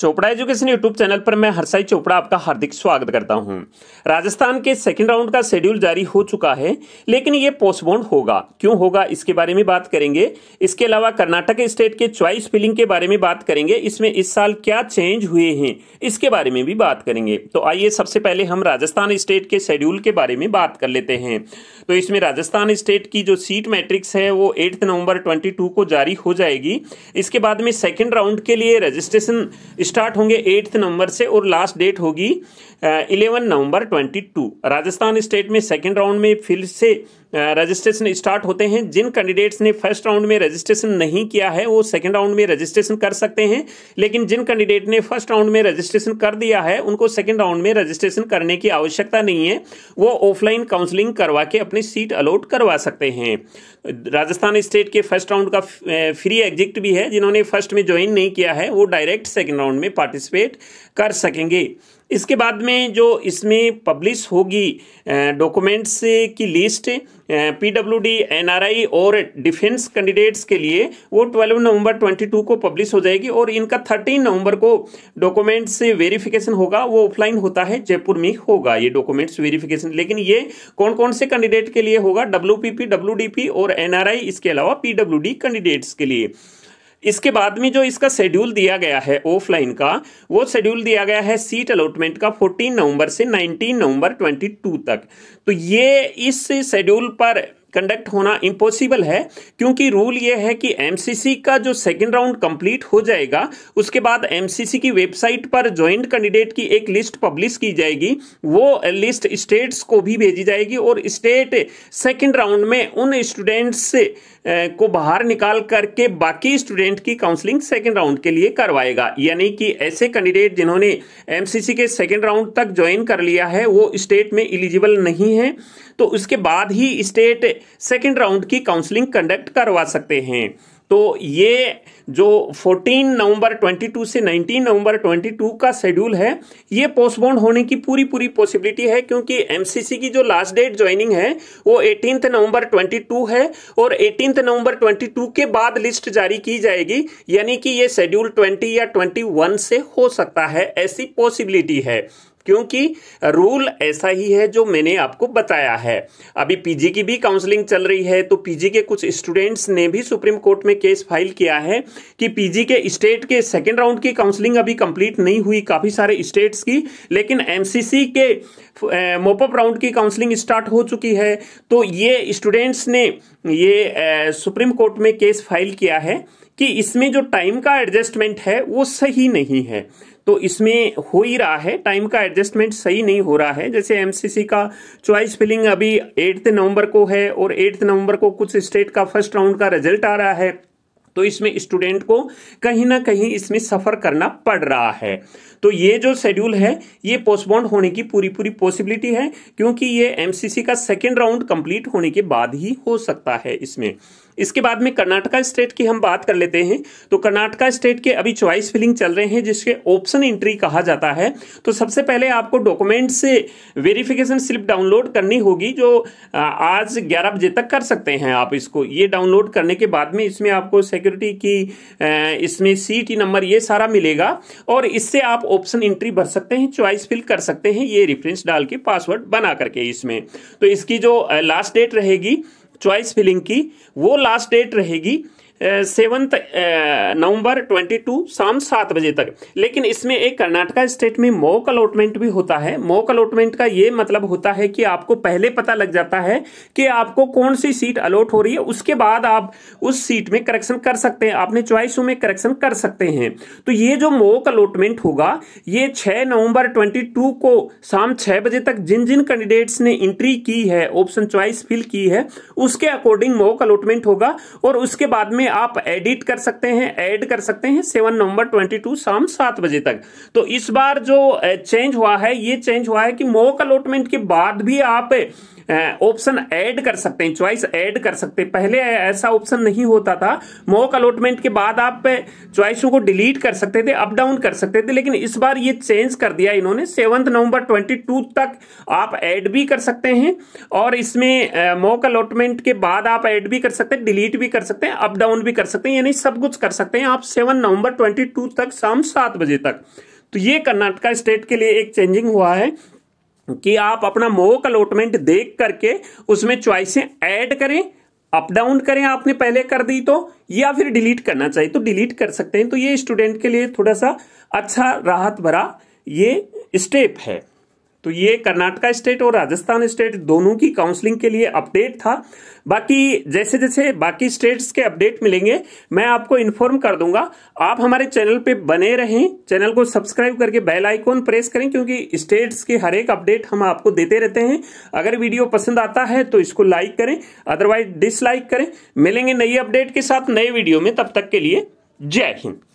Chopra education YouTube channel पर मैं हरसाई चोपड़ा आपका हार्दिक स्वागत करता हूं। राजस्थान के सेकंड राउंड का शेड्यूल जारी हो चुका है लेकिन ये पोस्टबोन्ड होगा क्यों होगा इसके बारे में बात करेंगे इसके अलावा कर्नाटक स्टेट के च्वाइस फिलिंग के बारे में बात करेंगे इसमें इस साल क्या चेंज हुए हैं इसके बारे में भी बात करेंगे तो आइए सबसे पहले हम राजस्थान स्टेट के शेड्यूल के बारे में बात कर लेते हैं तो इसमें राजस्थान स्टेट की जो सीट मैट्रिक्स है वो एट्थ नवम्बर ट्वेंटी को जारी हो जाएगी इसके बाद में सेकेंड राउंड के लिए रजिस्ट्रेशन स्टार्ट होंगे एट्थ नवंबर से और लास्ट डेट होगी इलेवन नवंबर 22 राजस्थान स्टेट में सेकेंड राउंड में फिर से रजिस्ट्रेशन स्टार्ट होते हैं जिन कैंडिडेट्स ने फर्स्ट राउंड में रजिस्ट्रेशन नहीं किया है वो सेकेंड राउंड में रजिस्ट्रेशन कर सकते हैं लेकिन जिन कैंडिडेट ने फर्स्ट राउंड में रजिस्ट्रेशन कर दिया है उनको सेकेंड राउंड में रजिस्ट्रेशन करने की आवश्यकता नहीं है वो ऑफलाइन काउंसलिंग करवा के अपनी सीट अलॉट करवा सकते हैं राजस्थान स्टेट के फर्स्ट राउंड का फ्री एग्जिट भी है जिन्होंने फर्स्ट में ज्वाइन नहीं किया है वो डायरेक्ट सेकेंड राउंड में पार्टिसिपेट कर सकेंगे इसके बाद में जो इसमें पब्लिश होगी डॉक्यूमेंट्स की list P W D N R I और डिफेंस कैंडिडेट्स के लिए वो 12 नवंबर 22 को पब्लिश हो जाएगी और इनका 13 नवंबर को डॉक्यूमेंट्स वेरिफिकेशन होगा वो ऑफलाइन होता है जयपुर में होगा ये डॉक्यूमेंट्स वेरिफिकेशन लेकिन ये कौन कौन से कैंडिडेट के लिए होगा W P P W D P और एन आर आई इसके अलावा पी डब्ल्यू डी कैंडिडेट्स के लिए इसके बाद में जो इसका शेड्यूल दिया गया है ऑफलाइन का वो शेड्यूल दिया गया है सीट अलॉटमेंट का 14 नवंबर से 19 नवंबर 22 तक तो ये इस शेड्यूल पर कंडक्ट होना इम्पॉसिबल है क्योंकि रूल ये है कि एमसीसी का जो सेकंड राउंड कंप्लीट हो जाएगा उसके बाद एमसीसी की वेबसाइट पर ज्वाइंट कैंडिडेट की एक लिस्ट पब्लिश की जाएगी वो लिस्ट स्टेट्स को भी भेजी जाएगी और स्टेट सेकेंड राउंड में उन स्टूडेंट्स को बाहर निकाल करके बाकी स्टूडेंट की काउंसलिंग सेकेंड राउंड के लिए करवाएगा यानी कि ऐसे कैंडिडेट जिन्होंने एमसीसी के सेकेंड राउंड तक ज्वाइन कर लिया है वो स्टेट में इलिजिबल नहीं है तो उसके बाद ही स्टेट सेकेंड राउंड की काउंसलिंग कंडक्ट करवा सकते हैं तो ये जो 14 नवंबर 22 से 19 नवंबर 22 का शेड्यूल है ये पोस्टपोन होने की पूरी पूरी पॉसिबिलिटी है क्योंकि एमसीसी की जो लास्ट डेट ज्वाइनिंग है वो 18 नवंबर 22 है और 18 नवंबर 22 के बाद लिस्ट जारी की जाएगी यानी कि ये शेड्यूल 20 या 21 से हो सकता है ऐसी पॉसिबिलिटी है क्योंकि रूल ऐसा ही है जो मैंने आपको बताया है अभी पीजी की भी काउंसलिंग चल रही है तो पीजी के कुछ स्टूडेंट्स ने भी सुप्रीम कोर्ट में केस फाइल किया है कि पीजी के स्टेट के सेकेंड राउंड की काउंसलिंग अभी कंप्लीट नहीं हुई काफ़ी सारे स्टेट्स की लेकिन एमसीसी के मोपअप राउंड की काउंसलिंग स्टार्ट हो चुकी है तो ये स्टूडेंट्स ने ये सुप्रीम कोर्ट में केस फाइल किया है कि इसमें जो टाइम का एडजस्टमेंट है वो सही नहीं है तो इसमें हो ही रहा है टाइम का एडजस्टमेंट सही नहीं हो रहा है जैसे एमसीसी का चॉइस फिलिंग अभी एट्थ नवंबर को है और एट्थ नवंबर को कुछ स्टेट का फर्स्ट राउंड का रिजल्ट आ रहा है तो इसमें स्टूडेंट को कहीं ना कहीं इसमें सफ़र करना पड़ रहा है तो ये जो शेड्यूल है ये पोस्टपोन्ड होने की पूरी पूरी पॉसिबिलिटी है क्योंकि ये एमसीसी का सेकेंड राउंड कंप्लीट होने के बाद ही हो सकता है इसमें इसके बाद में कर्नाटका स्टेट की हम बात कर लेते हैं तो कर्नाटका स्टेट के अभी चॉइस फिलिंग चल रहे हैं जिसके ऑप्शन एंट्री कहा जाता है तो सबसे पहले आपको डॉक्यूमेंट से वेरिफिकेशन स्लिप डाउनलोड करनी होगी जो आज ग्यारह बजे तक कर सकते हैं आप इसको ये डाउनलोड करने के बाद में इसमें आपको सिक्योरिटी की इसमें सी नंबर ये सारा मिलेगा और इससे आप ऑप्शन एंट्री भर सकते हैं चॉइस फिल कर सकते हैं ये रिफरेंस डाल के पासवर्ड बना करके इसमें तो इसकी जो लास्ट डेट रहेगी चॉइस फिलिंग की वो लास्ट डेट रहेगी सेवंथ नवंबर 22 शाम सात बजे तक लेकिन इसमें एक कर्नाटका स्टेट में मॉक अलॉटमेंट भी होता है मॉक अलॉटमेंट का ये मतलब होता है कि आपको पहले पता लग जाता है कि आपको कौन सी सीट अलॉट हो रही है उसके बाद आप उस सीट में करेक्शन कर सकते हैं आपने च्वाइस में करेक्शन कर सकते हैं तो ये जो मॉक अलॉटमेंट होगा ये छह नवंबर ट्वेंटी को शाम छह बजे तक जिन जिन कैंडिडेट्स ने एंट्री की है ऑप्शन च्वाइस फिल की है उसके अकॉर्डिंग मॉक अलॉटमेंट होगा और उसके बाद में आप एडिट कर सकते हैं ऐड कर सकते हैं सेवन नवंबर ट्वेंटी टू शाम सात बजे तक तो इस बार जो चेंज हुआ है ये चेंज हुआ है कि मोक अलॉटमेंट के बाद भी आप ऑप्शन ऐड कर सकते हैं चॉइस ऐड कर सकते हैं पहले ऐसा ऑप्शन नहीं होता था मॉक अलॉटमेंट के बाद आप चॉइसों को डिलीट कर सकते थे अप डाउन कर सकते थे लेकिन इस बार ये चेंज कर दिया इन्होंने सेवंथ नवंबर टू तक आप ऐड भी कर सकते हैं और इसमें मॉक अलॉटमेंट के बाद आप ऐड भी कर सकते हैं डिलीट भी कर सकते हैं अप डाउन भी कर सकते हैं यानी सब कुछ कर सकते हैं आप सेवन नवंबर टू तक शाम सात बजे तक तो ये कर्नाटका स्टेट के लिए एक चेंजिंग हुआ है कि आप अपना मोक अलॉटमेंट देख करके उसमें च्वाइसें ऐड करें अप डाउन करें आपने पहले कर दी तो या फिर डिलीट करना चाहिए तो डिलीट कर सकते हैं तो ये स्टूडेंट के लिए थोड़ा सा अच्छा राहत भरा ये स्टेप है तो ये कर्नाटका स्टेट और राजस्थान स्टेट दोनों की काउंसलिंग के लिए अपडेट था बाकी जैसे जैसे बाकी स्टेट्स के अपडेट मिलेंगे मैं आपको इन्फॉर्म कर दूंगा आप हमारे चैनल पे बने रहें चैनल को सब्सक्राइब करके बेल आइकॉन प्रेस करें क्योंकि स्टेट्स के हर एक अपडेट हम आपको देते रहते हैं अगर वीडियो पसंद आता है तो इसको लाइक करें अदरवाइज डिसलाइक करें मिलेंगे नई अपडेट के साथ नए वीडियो में तब तक के लिए जय हिंद